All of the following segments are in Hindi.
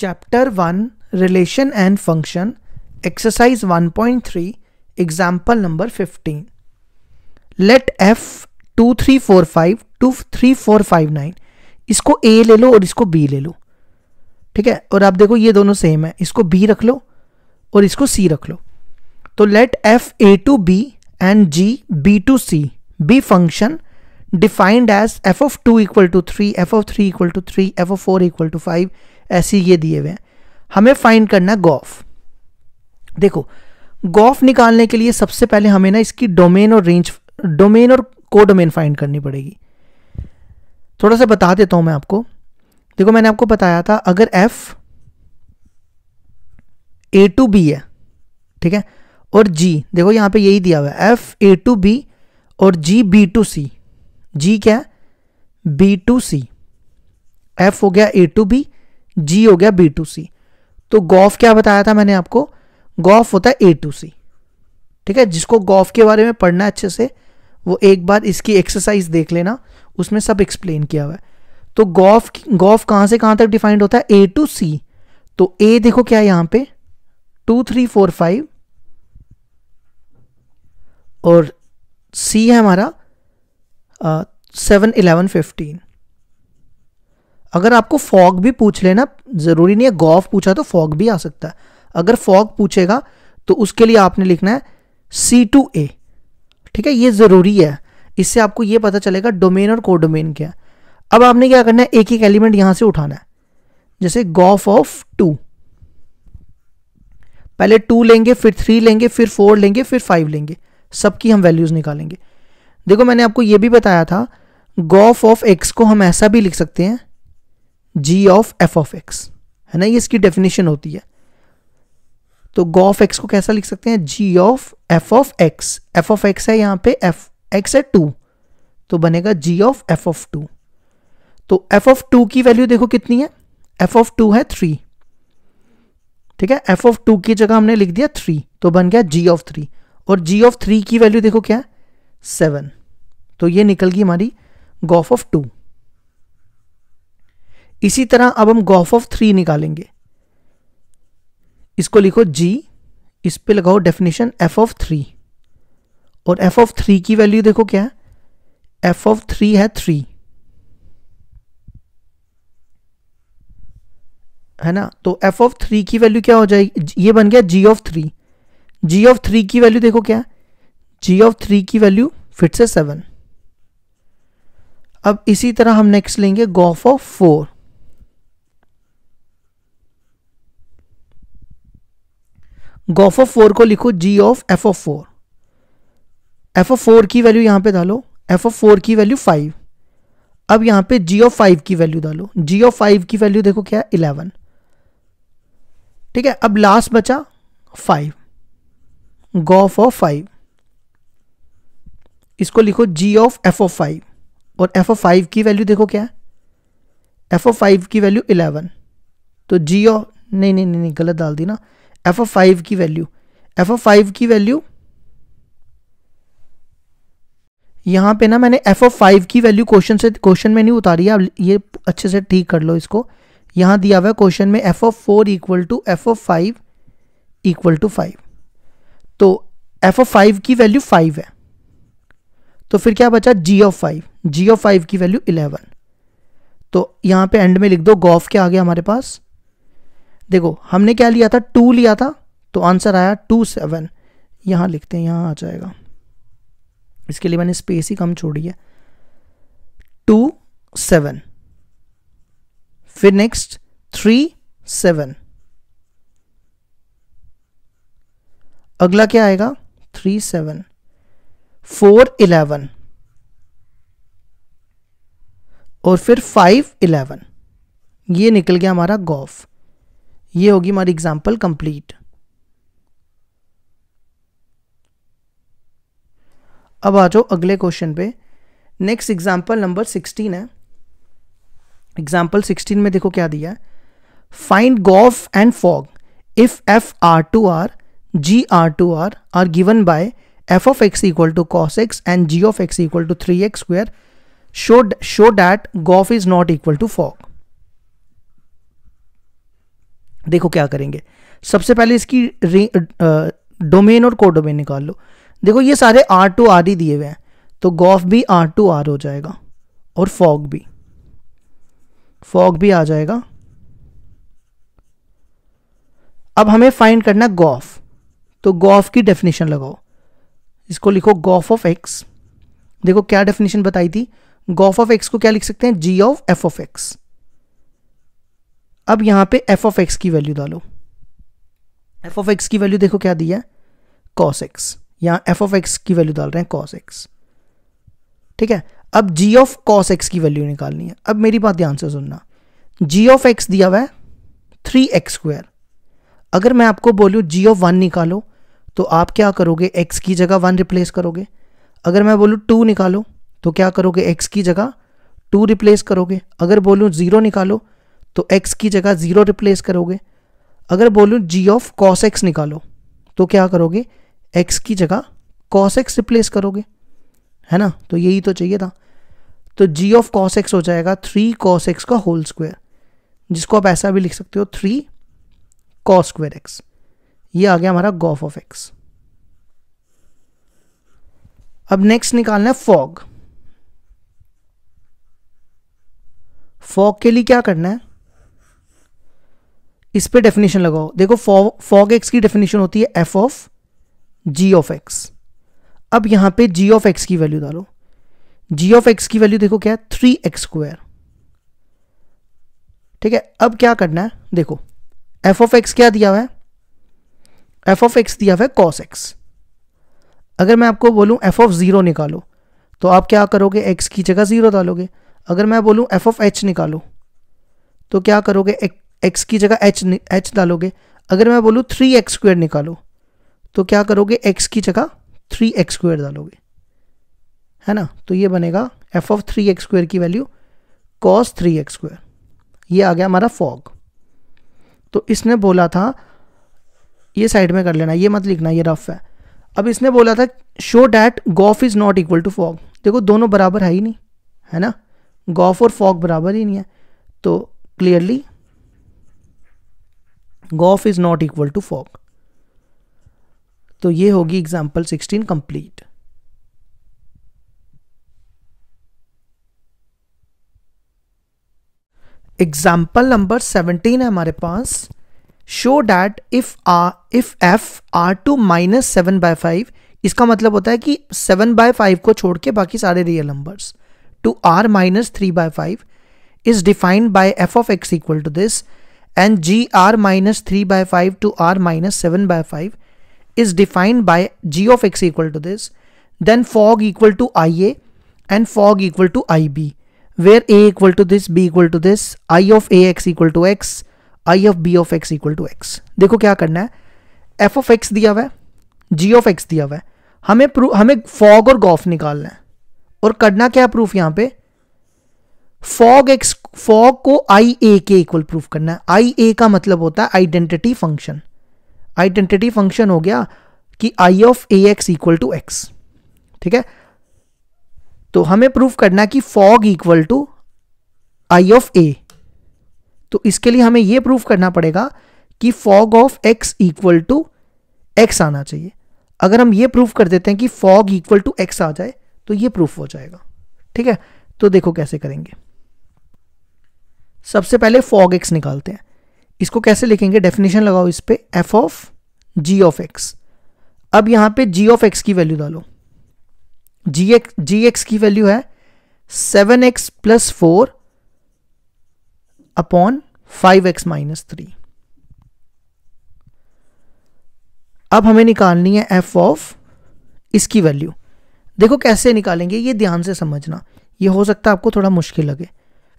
chapter one relation and function exercise 1.3 example number fifteen let F two three four five two three four five nine इसको ए ले लो और इसको बी ले लो ठीक है और आप देखो ये दोनों सेम है इसको बी रख लो और इसको सी रख लो तो let F A to B and ji B to C be function defined as F of two equal to three F of three equal to three F of four equal to five ऐसी ये दिए हुए हैं हमें फाइंड करना है गॉफ देखो गॉफ निकालने के लिए सबसे पहले हमें ना इसकी डोमेन और रेंज डोमेन और को डोमेन फाइंड करनी पड़ेगी थोड़ा सा बता देता हूं मैं आपको देखो मैंने आपको बताया था अगर एफ ए टू बी है ठीक है और जी देखो यहां पे यही दिया हुआ है एफ ए टू बी और जी बी टू सी जी क्या है बी टू सी एफ हो गया ए टू बी जी हो गया बी टू सी तो गॉफ क्या बताया था मैंने आपको गॉफ होता है ए टू सी ठीक है जिसको गॉफ के बारे में पढ़ना है अच्छे से वो एक बार इसकी एक्सरसाइज देख लेना उसमें सब एक्सप्लेन किया हुआ है तो गॉफ गॉफ कहाँ से कहाँ तक डिफाइंड होता है ए टू सी तो ए देखो क्या है यहाँ पे टू थ्री फोर फाइव और सी है हमारा सेवन इलेवन फिफ्टीन अगर आपको फॉग भी पूछ लेना ज़रूरी नहीं है गॉफ पूछा तो फॉग भी आ सकता है अगर फॉग पूछेगा तो उसके लिए आपने लिखना है सी टू ए ठीक है ये ज़रूरी है इससे आपको ये पता चलेगा डोमेन और कोडोमेन क्या है अब आपने क्या करना है एक एक एलिमेंट यहां से उठाना है जैसे गॉफ ऑफ टू पहले टू लेंगे फिर थ्री लेंगे फिर फोर लेंगे फिर फाइव लेंगे सबकी हम वैल्यूज़ निकालेंगे देखो मैंने आपको यह भी बताया था गॉफ ऑफ एक्स को हम ऐसा भी लिख सकते हैं जी ऑफ एफ ऑफ एक्स है ना ये इसकी डेफिनेशन होती है तो गो ऑफ एक्स को कैसा लिख सकते हैं जी of F of x F of X है यहाँ पे एफ एक्स है टू तो बनेगा G of F of two तो एफ ऑफ टू की वैल्यू देखो कितनी है एफ ऑफ टू है थ्री ठीक है एफ ऑफ टू की जगह हमने लिख दिया थ्री तो बन गया जी ऑफ थ्री और जी ऑफ थ्री की वैल्यू देखो क्या है सेवन तो ये निकल गई हमारी गॉफ ऑफ टू इसी तरह अब हम गॉफ ऑफ थ्री निकालेंगे इसको लिखो जी इस पे लगाओ डेफिनेशन एफ ऑफ थ्री और एफ ऑफ थ्री की वैल्यू देखो क्या है एफ ऑफ थ्री है थ्री है ना तो एफ ऑफ थ्री की वैल्यू क्या हो जाएगी ये बन गया G of three G of three की वैल्यू देखो क्या जी ऑफ थ्री की वैल्यू फिट से सेवन अब इसी तरह हम नेक्स्ट लेंगे gof of four gof of four को लिखो G of F of four F of four की वैल्यू यहां पे डालो एफ ऑफ फोर की वैल्यू फाइव अब यहां पे जी ऑफ फाइव की वैल्यू डालो जी ऑफ फाइव की वैल्यू देखो क्या है इलेवन ठीक है अब लास्ट बचा फाइव गोफ ऑफ फाइव इसको लिखो G of F of five और एफ ऑफ फाइव की वैल्यू देखो क्या है एफ ऑफ फाइव की वैल्यू इलेवन तो जी ऑफ नहीं नहीं नहीं गलत डाल दी ना एफ ऑफ फाइव की वैल्यू एफ ऑफ फाइव की वैल्यू यहां पे ना मैंने एफ ऑफ फाइव की वैल्यू क्वेश्चन से क्वेश्चन में नहीं उतारी आप ये अच्छे से ठीक कर लो इसको यहां दिया हुआ है क्वेश्चन में F of four equal to F of five equal to five तो एफ ऑफ फाइव की वैल्यू फाइव है तो फिर क्या बचा G of five G of five की वैल्यू इलेवन तो यहां पे एंड में लिख दो गॉफ क्या आ गया हमारे पास देखो हमने क्या लिया था टू लिया था तो आंसर आया टू सेवन यहां लिखते हैं यहां आ जाएगा इसके लिए मैंने स्पेस ही कम छोड़ी है टू सेवन फिर नेक्स्ट थ्री सेवन अगला क्या आएगा थ्री सेवन फोर इलेवन और फिर फाइव इलेवन ये निकल गया हमारा गॉफ ये होगी हमारी एग्जाम्पल कंप्लीट अब आ जाओ अगले क्वेश्चन पे नेक्स्ट एग्जाम्पल नंबर सिक्सटीन है एग्जाम्पल सिक्सटीन में देखो क्या दिया है find gof and fog if F R to R G R to R are given by F of x equal to cos X and G of x equal to three X square show show that gof is not equal to fog देखो क्या करेंगे सबसे पहले इसकी डोमेन और कोडोमेन डोमेन निकाल लो देखो ये सारे आर टू आर ही दिए हुए हैं तो गॉफ भी आर टू आर हो जाएगा और फॉग भी फॉग भी आ जाएगा अब हमें फाइंड करना गॉफ तो गॉफ की डेफिनेशन लगाओ इसको लिखो गॉफ ऑफ एक्स देखो क्या डेफिनेशन बताई थी गॉफ ऑफ एक्स को क्या लिख सकते हैं जी ऑफ एफ ऑफ एक्स अब यहां पे एफ ऑफ एक्स की वैल्यू डालो एफ ऑफ एक्स की वैल्यू देखो क्या दिया कॉस एक्स यहां एफ ऑफ एक्स की वैल्यू डाल रहे हैं कॉस एक्स ठीक है अब जी ऑफ कॉस एक्स की वैल्यू निकालनी है अब मेरी बात ध्यान से सुनना जी ऑफ एक्स दिया हुआ है थ्री एक्स स्क्वायर अगर मैं आपको बोलूं जी ऑफ वन निकालो तो आप क्या करोगे एक्स की जगह वन रिप्लेस करोगे अगर मैं बोलूं टू निकालो तो क्या करोगे एक्स की जगह टू रिप्लेस करोगे अगर बोलूं ज़ीरो निकालो तो एक्स की जगह ज़ीरो रिप्लेस करोगे अगर बोलूँ जी ऑफ कॉस एक्स निकालो तो क्या करोगे एक्स की जगह कॉस एक्स रिप्लेस करोगे है ना तो यही तो चाहिए था तो जी ऑफ कॉस एक्स हो जाएगा थ्री कॉस एक्स का होल स्क्वायर जिसको आप ऐसा भी लिख सकते हो थ्री कॉस स्क्वायर एक्स ये आ गया हमारा गॉफ ऑफ एक्स अब नेक्स्ट निकालना है फॉग फॉग के लिए क्या करना है इस पर डेफिनेशन लगाओ देखो फॉग एक्स की डेफिनेशन होती है F of G of X अब यहां पे जी ऑफ एक्स की वैल्यू डालो जी ऑफ एक्स की वैल्यू देखो क्या है थ्री एक्स स्क्वायर ठीक है अब क्या करना है देखो एफ ऑफ एक्स क्या दिया हुआ है एफ ऑफ एक्स दिया हुआ है कॉस एक्स अगर मैं आपको बोलूं एफ ऑफ ज़ीरो निकालो तो आप क्या करोगे एक्स की जगह ज़ीरो डालोगे अगर मैं बोलूं एफ ऑफ एच निकालो तो क्या करोगे एक एक्स की जगह एच एच डालोगे अगर मैं बोलूँ थ्री एक्स स्क्वेयर निकालो तो क्या करोगे एक्स की जगह थ्री एक्स स्क्वेयर डालोगे है ना तो ये बनेगा F of three X square की value cos three X square ये आ गया हमारा फॉग तो इसने बोला था ये साइड में कर लेना ये मत लिखना ये रफ है अब इसने बोला था show that gof is not equal to fog देखो दोनों बराबर है ही नहीं है ना गॉफ और फॉग बराबर ही नहीं है तो clearly gof is not equal to fog तो ये होगी example sixteen complete example number seventeen है हमारे पास show that if R if F R to minus seven by five इसका मतलब होता है कि सेवन बाय फाइव को छोड़ के बाकी सारे real numbers to R minus three by five is defined by F of x equal to this and gr minus 3 by 5 to r minus 7 by 5 is defined by g of x equal to this then fog equal to ia and fog equal to ib where a equal to this b equal to this i of ax equal to x i of b of x equal to x देखो क्या करना है एफ ऑफ एक्स दिया हुआ है जी ऑफ एक्स दिया हुआ है हमें हमें फॉग और गॉफ निकालना है और करना क्या प्रूफ यहाँ पे फॉग एक्स फॉग को आई ए के इक्वल प्रूफ करना है आई ए का मतलब होता है आइडेंटिटी फंक्शन आइडेंटिटी फंक्शन हो गया कि I of A X equal to X ठीक है तो हमें प्रूफ करना है कि fog equal to I of A तो इसके लिए हमें यह प्रूफ करना पड़ेगा कि fog of x equal to X आना चाहिए अगर हम ये प्रूफ कर देते हैं कि फॉग इक्वल टू एक्स आ जाए तो ये प्रूफ हो जाएगा ठीक है तो देखो कैसे करेंगे सबसे पहले फॉग एक्स निकालते हैं इसको कैसे लिखेंगे डेफिनेशन लगाओ इस पर F of G of X अब यहां पे जी ऑफ एक्स की वैल्यू डालो जी एक्स जी एक्स की वैल्यू है seven X plus four upon five X minus three अब हमें निकालनी है एफ ऑफ इसकी वैल्यू देखो कैसे निकालेंगे ये ध्यान से समझना ये हो सकता है आपको थोड़ा मुश्किल लगे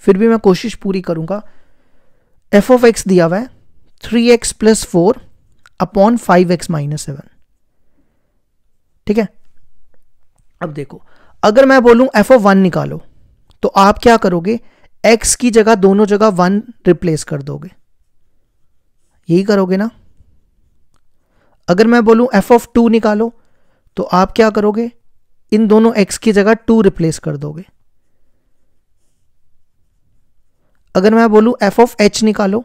फिर भी मैं कोशिश पूरी करूंगा एफ ऑफ एक्स दिया हुआ है three X plus four upon five X minus seven ठीक है अब देखो अगर मैं बोलूं एफ ऑफ वन निकालो तो आप क्या करोगे एक्स की जगह दोनों जगह वन रिप्लेस कर दोगे यही करोगे ना अगर मैं बोलू एफ ऑफ टू निकालो तो आप क्या करोगे इन दोनों एक्स की जगह टू रिप्लेस कर दोगे अगर मैं बोलूँ एफ ऑफ एच निकालो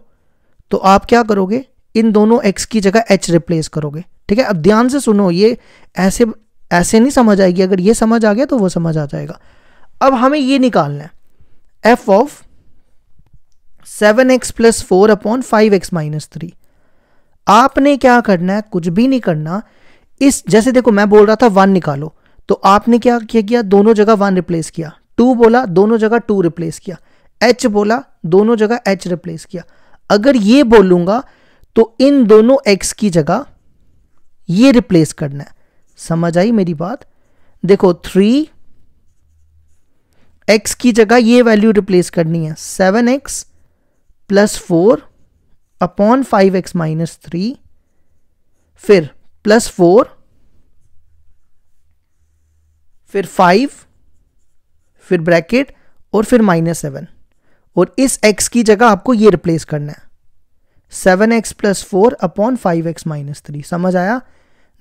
तो आप क्या करोगे इन दोनों एक्स की जगह एच रिप्लेस करोगे ठीक है अब ध्यान से सुनो ये ऐसे ऐसे नहीं समझ आएगी अगर ये समझ आ गया तो वो समझ आ जाएगा अब हमें ये निकालना है F of seven X plus four upon five X minus three आपने क्या करना है कुछ भी नहीं करना इस जैसे देखो मैं बोल रहा था वन निकालो तो आपने क्या किया, किया दोनों जगह वन रिप्लेस किया टू बोला दोनों जगह टू रिप्लेस किया एच बोला दोनों जगह एच रिप्लेस किया अगर ये बोलूंगा तो इन दोनों एक्स की जगह ये रिप्लेस करना है समझ आई मेरी बात देखो थ्री एक्स की जगह ये वैल्यू रिप्लेस करनी है seven X plus four upon five X minus three फिर प्लस फोर फिर फाइव फिर ब्रैकेट और फिर माइनस सेवन और इस एक्स की जगह आपको ये रिप्लेस करना है seven X plus four upon five X minus three समझ आया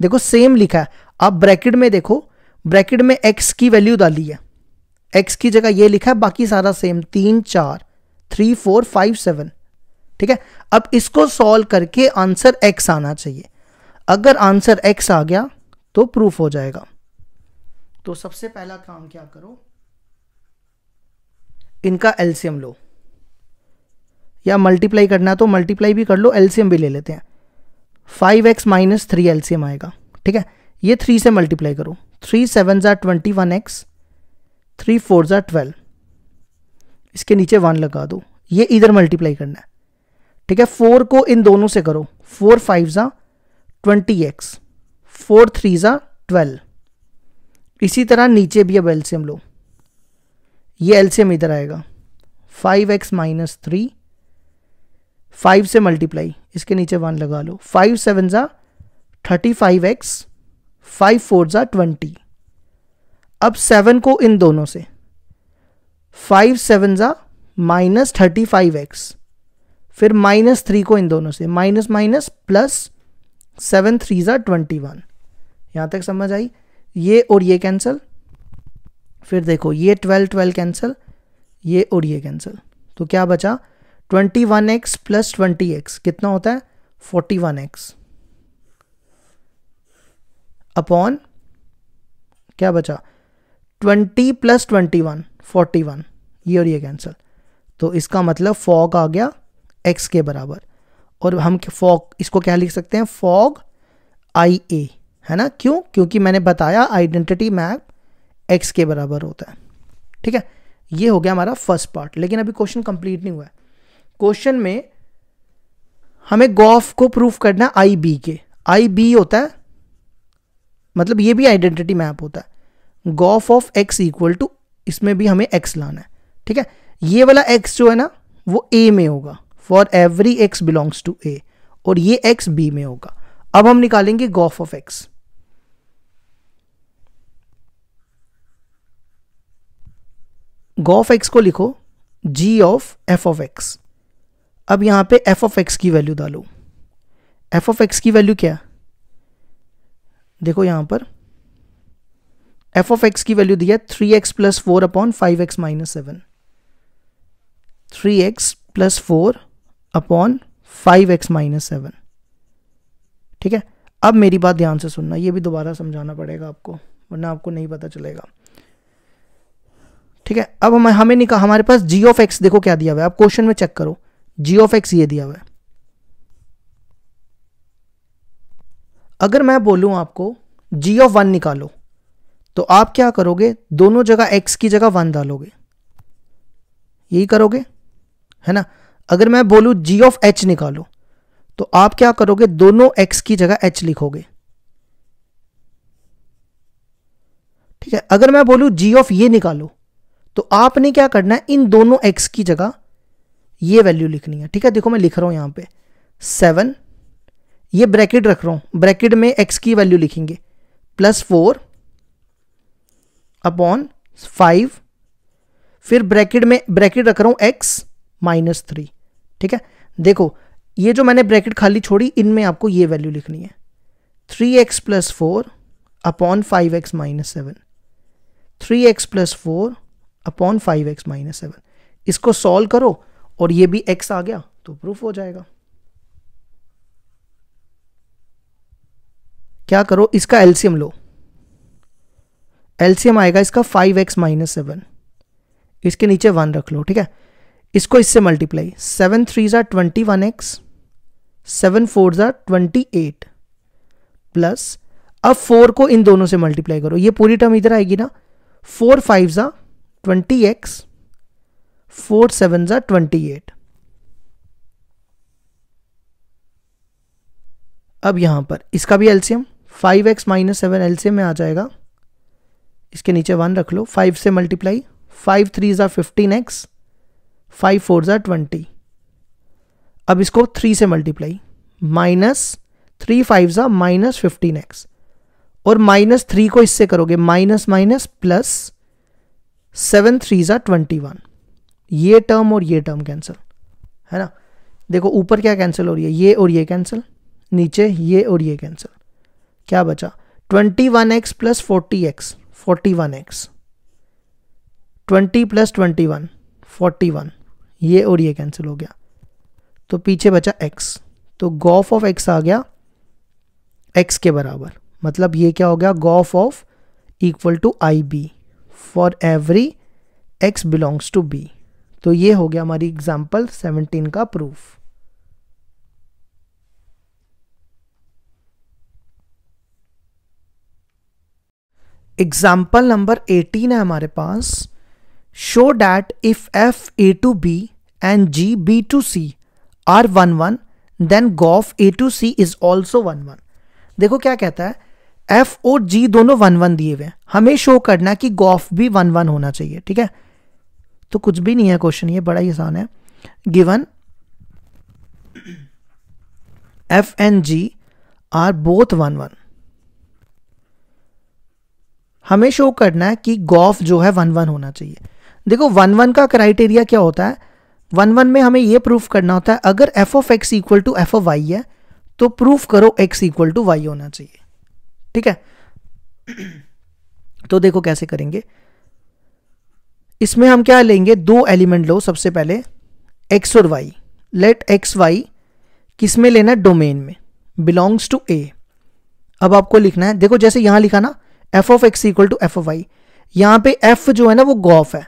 देखो सेम लिखा है आप ब्रैकेट में देखो ब्रैकेट में एक्स की वैल्यू डाली है एक्स की जगह ये लिखा है बाकी सारा सेम तीन चार थ्री फोर फाइव सेवन ठीक है अब इसको सॉल्व करके आंसर एक्स आना चाहिए अगर आंसर एक्स आ गया तो प्रूफ हो जाएगा तो सबसे पहला काम क्या करो इनका एल्सियम लो या मल्टीप्लाई करना है तो मल्टीप्लाई भी कर लो एलसीएम भी ले लेते हैं five X minus three LCM आएगा ठीक है ये थ्री से मल्टीप्लाई करो थ्री सेवन ज़ा twenty one X three four जार ट्वेल्व इसके नीचे वन लगा दो ये इधर मल्टीप्लाई करना है ठीक है फोर को इन दोनों से करो फोर फाइव ज़ा ट्वेंटी एक्स फोर थ्री ज़ा ट्वेल्व इसी तरह नीचे भी अब एलसीएम लो ये एलसीएम इधर आएगा five X minus three five से मल्टीप्लाई इसके नीचे वन लगा लो फाइव सेवन ज़ा thirty five X five four ज़ा ट्वेंटी अब सेवन को इन दोनों से फाइव सेवन ज़ा माइनस थर्टी फाइव एक्स फिर माइनस थ्री को इन दोनों से minus minus plus seven three ज़ा ट्वेंटी वन यहाँ तक समझ आई ये और ये कैंसिल फिर देखो ये ट्वेल्व ट्वेल्व कैंसिल ये और ये कैंसिल तो क्या बचा twenty one x plus twenty X कितना होता है फोर्टी वन एक्स अपॉन क्या बचा twenty plus twenty one forty one ये और ये कैंसिल तो इसका मतलब फॉग आ गया एक्स के बराबर और हम फॉग इसको क्या लिख सकते हैं फॉग आई ए है ना क्यों क्योंकि मैंने बताया आइडेंटिटी मैप एक्स के बराबर होता है ठीक है ये हो गया हमारा फर्स्ट पार्ट लेकिन अभी क्वेश्चन कंप्लीट नहीं हुआ है क्वेश्चन में हमें गॉफ को प्रूफ करना आई बी के आई बी होता है मतलब ये भी आइडेंटिटी मैप होता है Gauff of x equal to इसमें भी हमें एक्स लाना है ठीक है ये वाला एक्स जो है ना वो ए में होगा for every x belongs to A और ये एक्स बी में होगा अब हम निकालेंगे gof of X gof X को लिखो G of F of X अब यहां पे एफ ऑफ एक्स की वैल्यू डालो एफ ऑफ एक्स की वैल्यू क्या देखो यहां पर एफ ऑफ एक्स की वैल्यू दिया three X plus four upon five X minus seven three X plus four upon five X minus seven ठीक है अब मेरी बात ध्यान से सुनना ये भी दोबारा समझाना पड़ेगा आपको वरना आपको नहीं पता चलेगा ठीक है अब हम हमें निका हमारे पास जी ऑफ एक्स देखो क्या दिया हुआ है आप क्वेश्चन में चेक करो जी ऑफ एक्स ये दिया हुआ है अगर मैं बोलूं आपको जी ऑफ वन निकालो तो आप क्या करोगे दोनों जगह एक्स की जगह वन डालोगे यही करोगे है ना अगर मैं बोलूं जी ऑफ एच निकालो तो आप क्या करोगे दोनों एक्स की जगह एच लिखोगे ठीक है अगर मैं बोलूं जी ऑफ ये निकालो तो आपने क्या करना है इन दोनों एक्स की जगह ये वैल्यू लिखनी है ठीक है देखो मैं लिख रहा हूँ यहाँ पे सेवन ये ब्रैकेट रख रहा हूँ ब्रैकेट में एक्स की वैल्यू लिखेंगे प्लस फोर अपॉन फाइव फिर ब्रैकेट में ब्रैकेट रख रहा हूँ एक्स माइनस थ्री ठीक है देखो ये जो मैंने ब्रैकेट खाली छोड़ी इनमें आपको ये वैल्यू लिखनी है three X plus four upon five X minus seven three X plus four upon five X minus seven इसको सॉल्व करो और ये भी एक्स आ गया तो प्रूफ हो जाएगा क्या करो इसका एल्सियम लो एल्सियम आएगा इसका फाइव एक्स माइनस सेवन इसके नीचे वन रख लो ठीक है इसको इससे मल्टीप्लाई सेवन थ्री ज़ार twenty one X seven four ज़ार ट्वेंटी एट प्लस अब फोर को इन दोनों से मल्टीप्लाई करो ये पूरी टर्म इधर आएगी ना फोर फाइव ज़ा ट्वेंटी एक्स फोर सेवन ज़ा ट्वेंटी एट अब यहां पर इसका भी LCM five X minus seven LCM में आ जाएगा इसके नीचे वन रख लो फाइव से मल्टीप्लाई फाइव थ्री ज़ा फिफ्टीन एक्स फाइव फोर ज़ा ट्वेंटी अब इसको थ्री से मल्टीप्लाई माइनस थ्री फाइव ज़ा माइनस फिफ्टीन एक्स और माइनस थ्री को इससे करोगे minus minus plus seven three ज़ा ट्वेंटी वन ये टर्म और ये टर्म कैंसिल है ना देखो ऊपर क्या कैंसिल हो रही है ये और ये कैंसिल नीचे ये और ये कैंसिल क्या बचा twenty one x plus forty x forty one x twenty plus twenty one forty one ये और ये कैंसिल हो गया तो पीछे बचा एक्स तो गॉफ ऑफ एक्स आ गया एक्स के बराबर मतलब ये क्या हो गया g o f of equal to I B for every x belongs to B तो ये हो गया हमारी एग्जाम्पल सेवनटीन का प्रूफ एग्जाम्पल नंबर एटीन है हमारे पास show that if f A to B and ji B to C are one one then g o f A to C is also one one देखो क्या कहता है एफ और जी दोनों वन वन दिए हुए हमें शो करना कि गॉफ भी वन वन होना चाहिए ठीक है तो कुछ भी नहीं है क्वेश्चन ये बड़ा ही आसान है given f and g are both one one हमें शो करना है कि गॉफ जो है वन वन होना चाहिए देखो वन वन का क्राइटेरिया क्या होता है वन वन में हमें यह प्रूफ करना होता है अगर f of x equal to F of y है तो प्रूफ करो एक्स इक्वल टू वाई होना चाहिए ठीक है तो देखो कैसे करेंगे इसमें हम क्या लेंगे दो एलिमेंट लो सबसे पहले एक्स और वाई लेट एक्स वाई किस में लेना है डोमेन में बिलोंग्स टू ए अब आपको लिखना है देखो जैसे यहां लिखा ना F of x equal to F of y यहां पे एफ जो है ना वो गॉफ है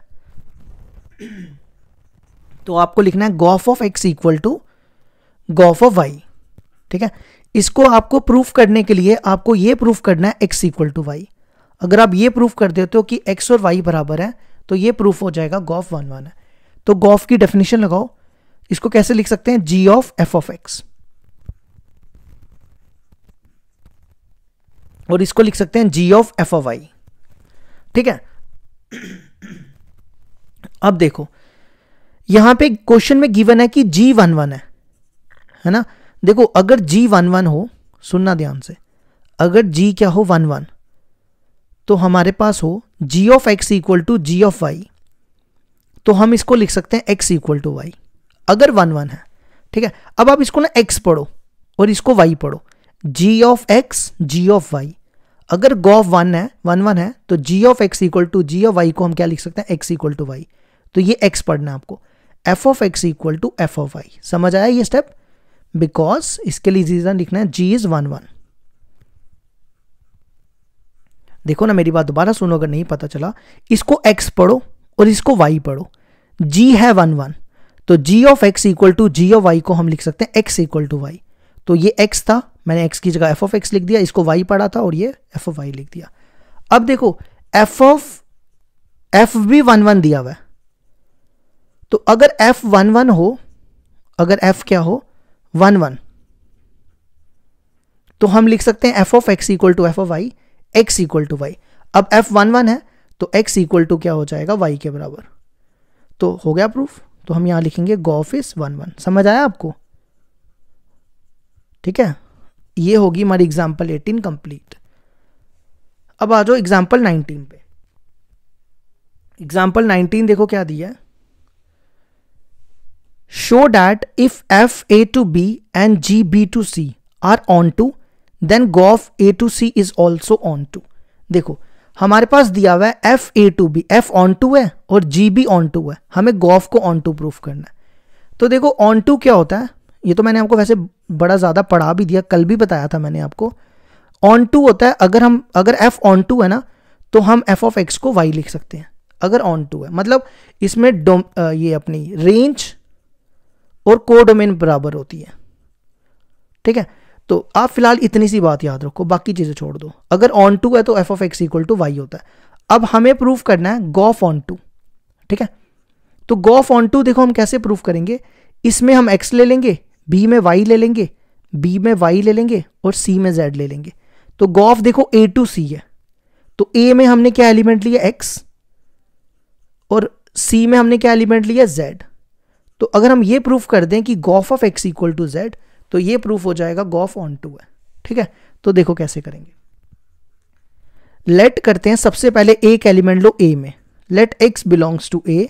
तो आपको लिखना है Gauff of x equal to g o f of y ठीक है इसको आपको प्रूफ करने के लिए आपको ये प्रूफ करना है एक्स इक्वल टू वाई अगर आप ये प्रूफ कर देते हो कि एक्स और वाई बराबर है तो ये प्रूफ हो जाएगा गॉफ वन वन है तो गॉफ की डेफिनेशन लगाओ इसको कैसे लिख सकते हैं जी ऑफ एफ ऑफ एक्स और इसको लिख सकते हैं जी ऑफ एफ ऑफ आई ठीक है अब देखो यहां पे क्वेश्चन में गिवन है कि जी वन वन है है ना देखो अगर जी वन वन हो सुनना ध्यान से अगर जी क्या हो वन वन तो हमारे पास हो g of x equal to g of y तो हम इसको लिख सकते हैं एक्स इक्वल टू वाई अगर वन वन है ठीक है अब आप इसको ना एक्स पढ़ो और इसको वाई पढ़ो g of x g of y अगर गो ऑफ वन है वन वन है तो जी of x equal to g of y को हम क्या लिख सकते हैं एक्स इक्वल टू वाई तो ये एक्स पढ़ना है आपको f of x equal to F of y समझ आया ये स्टेप बिकॉज इसके लिए रीजन लिखना है जी इज वन वन देखो ना मेरी बात दोबारा सुनो अगर नहीं पता चला इसको एक्स पढ़ो और इसको वाई पढ़ो जी है वन वन तो जी of x equal to g of y को हम लिख सकते हैं एक्स इक्वल टू वाई तो ये एक्स था मैंने एक्स की जगह एफ ऑफ एक्स लिख दिया इसको वाई पढ़ा था और ये एफ ऑफ वाई लिख दिया अब देखो एफ ऑफ एफ भी वन वन दिया हुआ तो अगर एफ वन वन हो अगर एफ क्या हो वन वन तो हम लिख सकते हैं f of x equal to F of y x equal to y अब एफ वन वन है तो एक्स इक्वल टू क्या हो जाएगा वाई के बराबर तो हो गया प्रूफ तो हम यहां लिखेंगे गॉफ इज वन वन समझ आया आपको ठीक है ये होगी हमारी एग्जाम्पल एटीन कंप्लीट अब आ जाओ एग्जाम्पल नाइनटीन पे एग्जाम्पल नाइनटीन देखो क्या दिया है that if f A to B and ji B to C are onto then g o f A to C is also onto देखो हमारे पास दिया हुआ है f A to B f onto है और जी बी ऑन टू है हमें गॉफ को ऑन टू प्रूफ करना है तो देखो ऑन टू क्या होता है ये तो मैंने आपको वैसे बड़ा ज़्यादा पढ़ा भी दिया कल भी बताया था मैंने आपको ऑन टू होता है अगर हम अगर एफ ऑन टू है ना तो हम एफ ऑफ एक्स को वाई लिख सकते हैं अगर ऑन टू है मतलब इसमें डोम ये अपनी रेंज और कोडोमेन बराबर होती है ठीक है तो आप फिलहाल इतनी सी बात याद रखो बाकी चीज़ें छोड़ दो अगर ऑन टू है तो F of x equal to y होता है अब हमें प्रूफ करना है गॉफ ऑन टू ठीक है तो गॉफ ऑन टू देखो हम कैसे प्रूफ करेंगे इसमें हम एक्स ले लेंगे बी में वाई ले लेंगे बी में वाई ले लेंगे और सी में जेड ले लेंगे तो गॉफ देखो ए टू सी है तो ए में हमने क्या एलिमेंट लिया एक्स और सी में हमने क्या एलिमेंट लिया जेड तो अगर हम ये प्रूफ कर दें कि g o f of x equal to z तो ये प्रूफ हो जाएगा गॉफ ऑन टू है ठीक है तो देखो कैसे करेंगे लेट करते हैं सबसे पहले एक एलिमेंट लो ए में let x belongs to A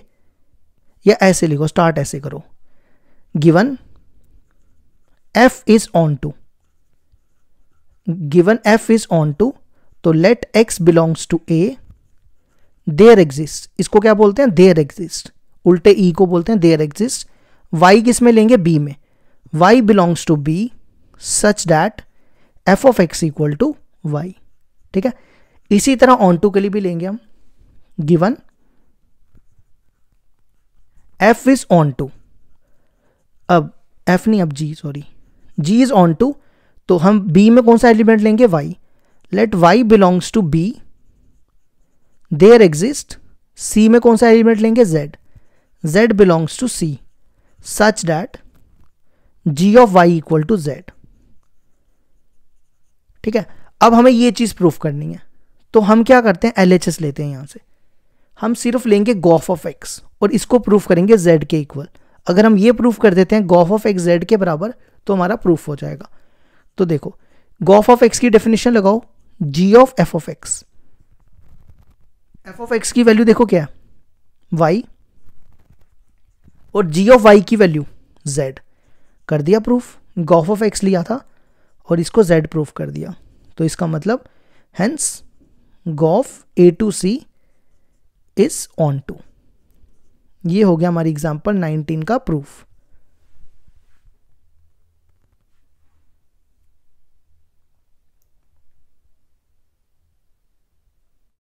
या ऐसे लिखो स्टार्ट ऐसे करो given f is onto given f is onto तो let x belongs to A there exist इसको क्या बोलते हैं देयर एग्जिस्ट उल्टे ई e को बोलते हैं देयर एग्जिस्ट वाई किस में लेंगे बी में y belongs to b such that f of x equal to y ठीक है इसी तरह ऑन टू के लिए भी लेंगे हम given f is onto अब एफ नहीं अब g sorry g is onto तो हम बी में कौन सा एलिमेंट लेंगे y let y belongs to B there exist C में कौन सा एलिमेंट लेंगे z z belongs to C such that g of y equal to z ठीक है अब हमें ये चीज़ प्रूफ करनी है तो हम क्या करते हैं एल लेते हैं यहां से हम सिर्फ लेंगे गॉफ ऑफ एक्स और इसको प्रूफ करेंगे जेड के इक्वल अगर हम ये प्रूफ कर देते हैं गॉफ ऑफ एक्स जेड के बराबर तो हमारा प्रूफ हो जाएगा तो देखो गॉफ ऑफ एक्स की डेफिनेशन लगाओ g of F of x F of x की वैल्यू देखो क्या है वाई और जी ऑफ वाई की वैल्यू जेड कर दिया प्रूफ गॉफ ऑफ एक्स लिया था और इसको जेड प्रूफ कर दिया तो इसका मतलब hence g o f A to C is onto ये हो गया हमारी एग्जाम्पल 19 का प्रूफ